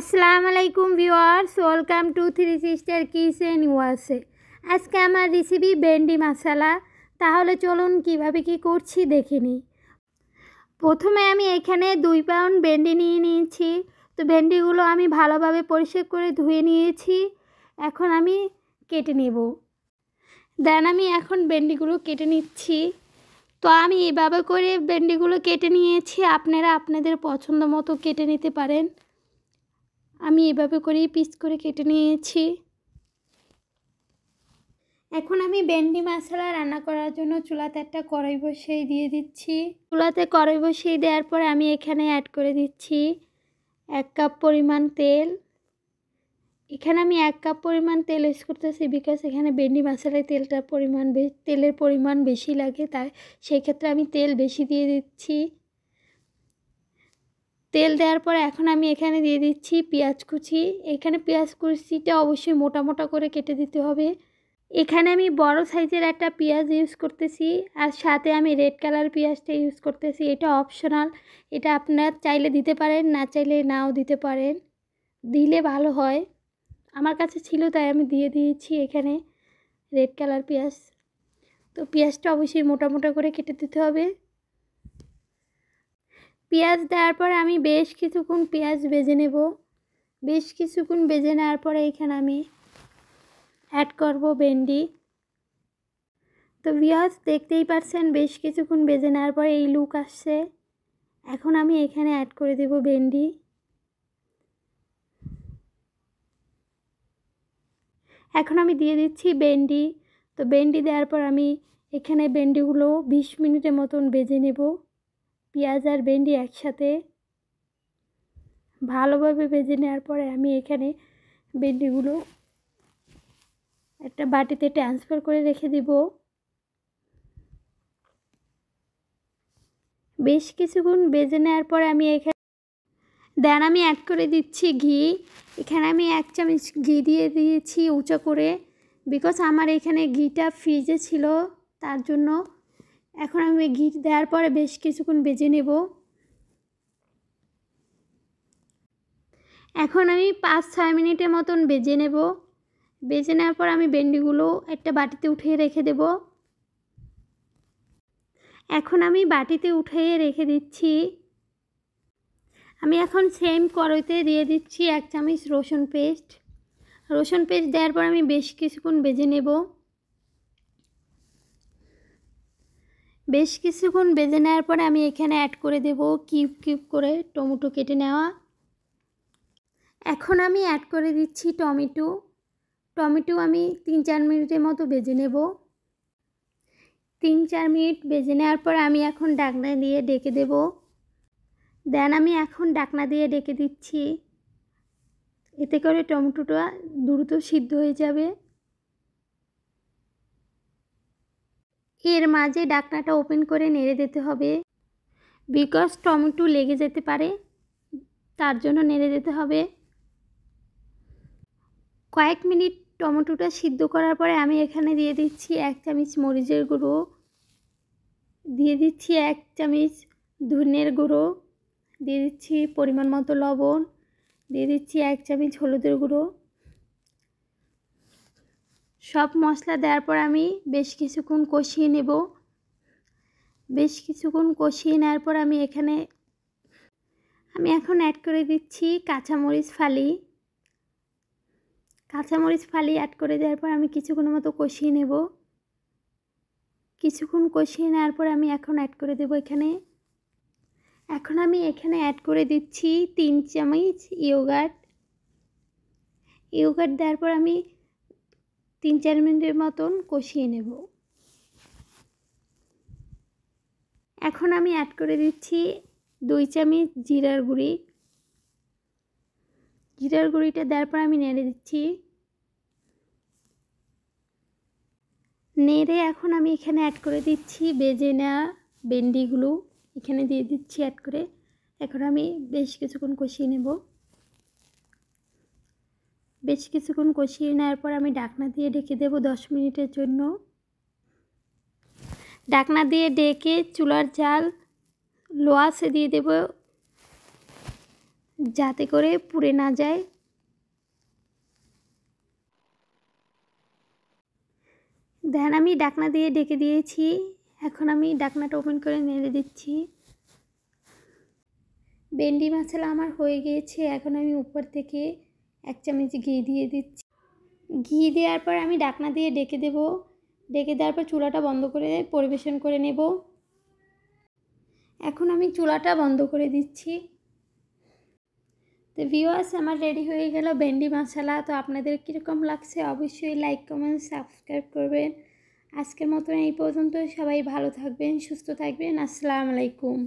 আসসালামু আলাইকুম viewers welcome to three sister kitchen ওয়াসে আজকে আমার রেসিপি ভেন্ডি মশালা তাহলে চলুন কিভাবে কি করছি দেখে প্রথমে আমি এখানে দুই পাউন্ড ভেন্ডি নিয়ে নিয়েছি তো ভেন্ডিগুলো আমি ভালোভাবে পরিষ্কার করে ধুয়ে নিয়েছি এখন আমি কেটে নেব দেন আমি এখন ভেন্ডিগুলো কেটে নিচ্ছি তো আমি এভাবে করে ভেন্ডিগুলো কেটে নিয়েছি আপনারা আপনাদের পছন্দ মতো কেটে নিতে পারেন আমি এভাবে করেই পিস করে কেটে নিয়েছি এখন আমি বেন্ডি মশলা রান্না করার জন্য চুলাতে একটা কড়াই বসিয়ে দিয়ে দিচ্ছি চুলাতে কড়াই বসিয়ে দেওয়ার পরে আমি এখানে অ্যাড করে দিচ্ছি এক কাপ পরিমাণ তেল এখানে আমি এক কাপ পরিমাণ তেল ইউজ করতেছি বিকজ এখানে বেন্ডি মশলায় তেলটার পরিমাণ তেলের পরিমাণ বেশি লাগে তাই সেক্ষেত্রে আমি তেল বেশি দিয়ে দিচ্ছি তেল দেওয়ার পর এখন আমি এখানে দিয়ে দিচ্ছি পেঁয়াজ কুচি এখানে পেঁয়াজ কুচিটা অবশ্যই মোটা মোটা করে কেটে দিতে হবে এখানে আমি বড় সাইজের একটা পেঁয়াজ ইউজ করতেছি আর সাথে আমি রেড কালার পেঁয়াজটা ইউজ করতেছি এটা অপশনাল এটা আপনার চাইলে দিতে পারেন না চাইলে নাও দিতে পারেন দিলে ভালো হয় আমার কাছে ছিল তাই আমি দিয়ে দিয়েছি এখানে রেড কালার পেঁয়াজ তো পেঁয়াজটা অবশ্যই মোটা মোটা করে কেটে দিতে হবে পেঁয়াজ দেওয়ার পরে আমি বেশ কিছুক্ষণ পেঁয়াজ বেজে নেব বেশ কিছুক্ষণ বেজে নেওয়ার পরে এখানে আমি অ্যাড করব ভেন্ডি তো পেঁয়াজ দেখতেই পারছেন বেশ কিছুক্ষণ বেজে নেওয়ার পরে এই লুক আসছে এখন আমি এখানে অ্যাড করে দেব ভেন্ডি এখন আমি দিয়ে দিচ্ছি ভেন্ডি তো ভেন্ডি দেওয়ার পর আমি এখানে ভেন্ডিগুলো বিশ মিনিটের মতন বেজে নেব পেঁয়াজ আর ভেন্ডি একসাথে ভালোভাবে ভেজে নেওয়ার পরে আমি এখানে ভেন্ডিগুলো একটা বাটিতে ট্রান্সফার করে রেখে দিব বেশ কিছুক্ষণ ভেজে নেওয়ার পরে আমি এখানে দেন আমি অ্যাড করে দিচ্ছি ঘি এখানে আমি এক চামচ ঘি দিয়ে দিয়েছি উঁচা করে বিকজ আমার এখানে ঘিটা ফ্রিজে ছিল তার জন্য এখন আমি ঘি দেওয়ার পরে বেশ কিছুক্ষণ বেজে নেব এখন আমি পাঁচ ছয় মিনিটের মতন বেজে নেব বেজে নেওয়ার পর আমি ভেন্ডিগুলো একটা বাটিতে উঠিয়ে রেখে দেব এখন আমি বাটিতে উঠিয়ে রেখে দিচ্ছি আমি এখন সেম কড়াইতে দিয়ে দিচ্ছি এক চামচ রসুন পেস্ট রসুন পেস্ট দেওয়ার পর আমি বেশ কিছুক্ষণ বেজে নেবো বেশ কিছুক্ষণ বেজে নেওয়ার পরে আমি এখানে অ্যাড করে দেব কিউব কিউব করে টমেটো কেটে নেওয়া এখন আমি অ্যাড করে দিচ্ছি টমেটো টমেটো আমি তিন চার মিনিটের মতো বেজে নেব তিন চার মিনিট বেজে নেওয়ার পর আমি এখন ডাকনা দিয়ে ডেকে দেব দেন আমি এখন ডাকনা দিয়ে ডেকে দিচ্ছি এতে করে টমেটোটা দ্রুত সিদ্ধ হয়ে যাবে এর মাঝে ডাকনাটা ওপেন করে নেড়ে দিতে হবে বিকজ টমেটো লেগে যেতে পারে তার জন্য নেড়ে দিতে হবে কয়েক মিনিট টমেটোটা সিদ্ধ করার পরে আমি এখানে দিয়ে দিচ্ছি এক চামচ মরিচের গুঁড়ো দিয়ে দিচ্ছি এক চামচ ধনের গুঁড়ো দিয়ে দিচ্ছি পরিমাণ মতো লবণ দিয়ে দিচ্ছি এক চামচ হলুদের গুঁড়ো সব মশলা দেওয়ার পর আমি বেশ কিছুক্ষণ কষিয়ে নেব বেশ কিছুক্ষণ কষিয়ে নেওয়ার পর আমি এখানে আমি এখন অ্যাড করে দিচ্ছি কাঁচামরিচ ফালি কাঁচামরিচ ফালি অ্যাড করে দেওয়ার পর আমি কিছুক্ষণের মতো কষিয়ে নেব কিছুক্ষণ কষিয়ে নেওয়ার পর আমি এখন অ্যাড করে দেব এখানে এখন আমি এখানে অ্যাড করে দিচ্ছি তিন চামচ ইয়োগার্ট ইয়োগার্ট দেওয়ার পর আমি তিন চার মিনিটের মতন কষিয়ে নেব এখন আমি অ্যাড করে দিচ্ছি দুই চামচ জিরার গুঁড়ি জিরার গুঁড়িটা দেওয়ার পর আমি নেড়ে দিচ্ছি নেড়ে এখন আমি এখানে অ্যাড করে দিচ্ছি বেজে নেওয়া ভেন্ডিগুলো এখানে দিয়ে দিচ্ছি অ্যাড করে এখন আমি বেশ কিছুক্ষণ কষিয়ে নেব বেশ কিছুক্ষণ কষিয়ে নেওয়ার পর আমি ডাকনা দিয়ে ডেকে দেব দশ মিনিটের জন্য ডাকনা দিয়ে ডেকে চুলার জাল লো দিয়ে দেব যাতে করে পুড়ে না যায় দেন আমি ডাকনা দিয়ে ডেকে দিয়েছি এখন আমি ডাকনাটা ওপেন করে নেড়ে দিচ্ছি বেন্ডি মাছালা আমার হয়ে গিয়েছে এখন আমি উপর থেকে এক চামচ ঘি দিয়ে দিচ্ছি ঘি দেওয়ার পর আমি ডাকনা দিয়ে ডেকে দেব ডেকে দেওয়ার পর চুলাটা বন্ধ করে পরিবেশন করে নেব এখন আমি চুলাটা বন্ধ করে দিচ্ছি তো ভিউয়ার্স আমার রেডি হয়ে গেল ভেন্ডি মশালা তো আপনাদের কীরকম লাগছে অবশ্যই লাইক কমেন্ট সাবস্ক্রাইব করবেন আজকের মতন এই পর্যন্ত সবাই ভালো থাকবেন সুস্থ থাকবেন আসসালামু আলাইকুম